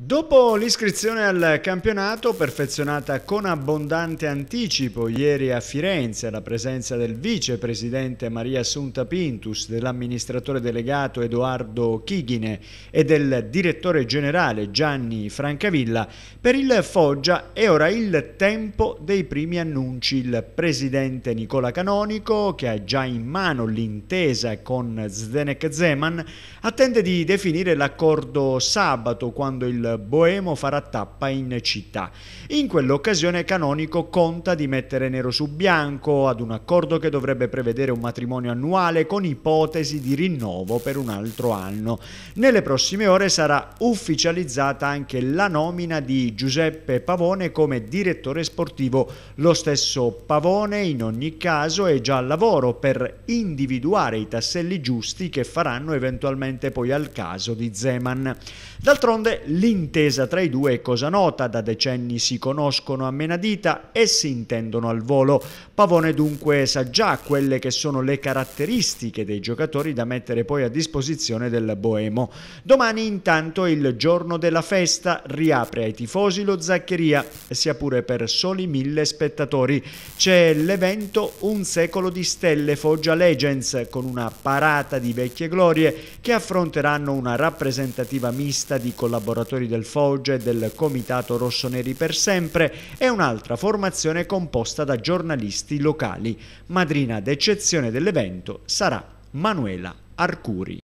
Dopo l'iscrizione al campionato, perfezionata con abbondante anticipo ieri a Firenze, alla presenza del vicepresidente Maria Assunta Pintus, dell'amministratore delegato Edoardo Chighine e del direttore generale Gianni Francavilla, per il Foggia è ora il tempo dei primi annunci. Il presidente Nicola Canonico, che ha già in mano l'intesa con Zdenek Zeman, attende di definire l'accordo sabato quando il il boemo farà tappa in città. In quell'occasione Canonico conta di mettere nero su bianco ad un accordo che dovrebbe prevedere un matrimonio annuale con ipotesi di rinnovo per un altro anno. Nelle prossime ore sarà ufficializzata anche la nomina di Giuseppe Pavone come direttore sportivo. Lo stesso Pavone in ogni caso è già al lavoro per individuare i tasselli giusti che faranno eventualmente poi al caso di Zeman. D'altronde l'in L'intesa tra i due è cosa nota, da decenni si conoscono a menadita e si intendono al volo. Pavone dunque sa già quelle che sono le caratteristiche dei giocatori da mettere poi a disposizione del Boemo. Domani intanto il giorno della festa riapre ai tifosi lo Zaccheria, sia pure per soli mille spettatori. C'è l'evento Un secolo di stelle Foggia Legends con una parata di vecchie glorie che affronteranno una rappresentativa mista di collaboratori del Foggia e del Comitato Rossoneri per sempre e un'altra formazione composta da giornalisti locali. Madrina d'eccezione dell'evento sarà Manuela Arcuri.